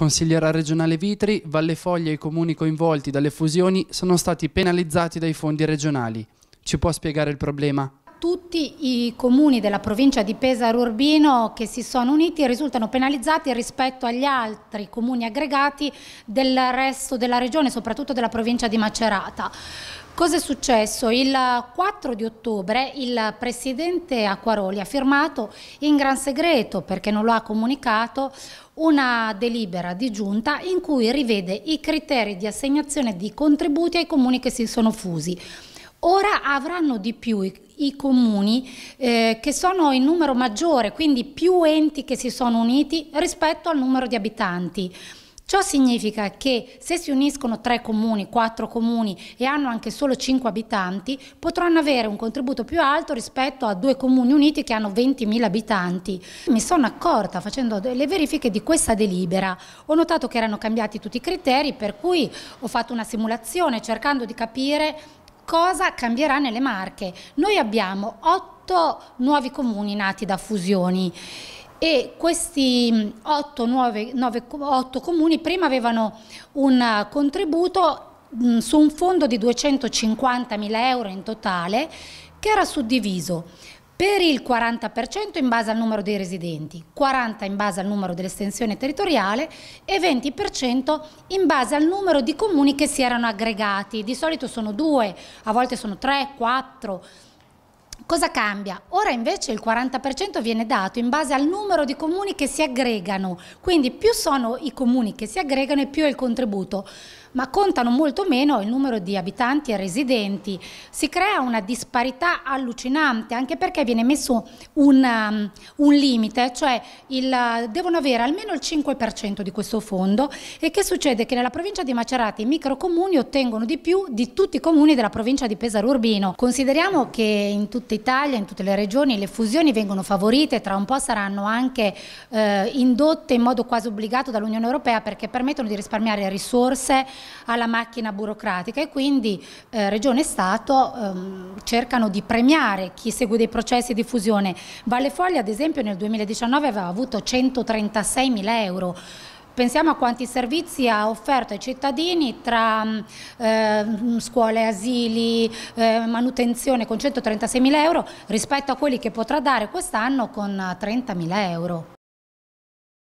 Consigliera regionale Vitri, Valle Foglia e i comuni coinvolti dalle fusioni sono stati penalizzati dai fondi regionali. Ci può spiegare il problema? tutti i comuni della provincia di Pesaro Urbino che si sono uniti risultano penalizzati rispetto agli altri comuni aggregati del resto della regione, soprattutto della provincia di Macerata. Cosa è successo? Il 4 di ottobre il presidente Acquaroli ha firmato in gran segreto, perché non lo ha comunicato, una delibera di giunta in cui rivede i criteri di assegnazione di contributi ai comuni che si sono fusi. Ora avranno di più i i comuni eh, che sono in numero maggiore, quindi più enti che si sono uniti rispetto al numero di abitanti. Ciò significa che se si uniscono tre comuni, quattro comuni e hanno anche solo cinque abitanti, potranno avere un contributo più alto rispetto a due comuni uniti che hanno 20.000 abitanti. Mi sono accorta facendo le verifiche di questa delibera. Ho notato che erano cambiati tutti i criteri, per cui ho fatto una simulazione cercando di capire cosa cambierà nelle Marche? Noi abbiamo otto nuovi comuni nati da fusioni e questi mm, otto, nuove, nove, otto comuni prima avevano un eh, contributo mh, mm, su un fondo di 250 mila euro in totale che era suddiviso per il 40% in base al numero dei residenti, 40% in base al numero dell'estensione territoriale e 20% in base al numero di comuni che si erano aggregati. Di solito sono due, a volte sono tre, quattro Cosa cambia? Ora invece il 40% viene dato in base al numero di comuni che si aggregano, quindi più sono i comuni che si aggregano e più è il contributo, ma contano molto meno il numero di abitanti e residenti. Si crea una disparità allucinante anche perché viene messo un, um, un limite, cioè il, devono avere almeno il 5% di questo fondo e che succede? Che nella provincia di Macerata i microcomuni ottengono di più di tutti i comuni della provincia di Pesaro Urbino. Consideriamo che in tutto tutta Italia, in tutte le regioni, le fusioni vengono favorite, tra un po' saranno anche eh, indotte in modo quasi obbligato dall'Unione Europea perché permettono di risparmiare risorse alla macchina burocratica e quindi eh, Regione e Stato ehm, cercano di premiare chi segue dei processi di fusione. Valle Foglia ad esempio nel 2019 aveva avuto 136 mila euro Pensiamo a quanti servizi ha offerto ai cittadini tra eh, scuole, asili, eh, manutenzione con 136 mila euro rispetto a quelli che potrà dare quest'anno con 30 mila euro.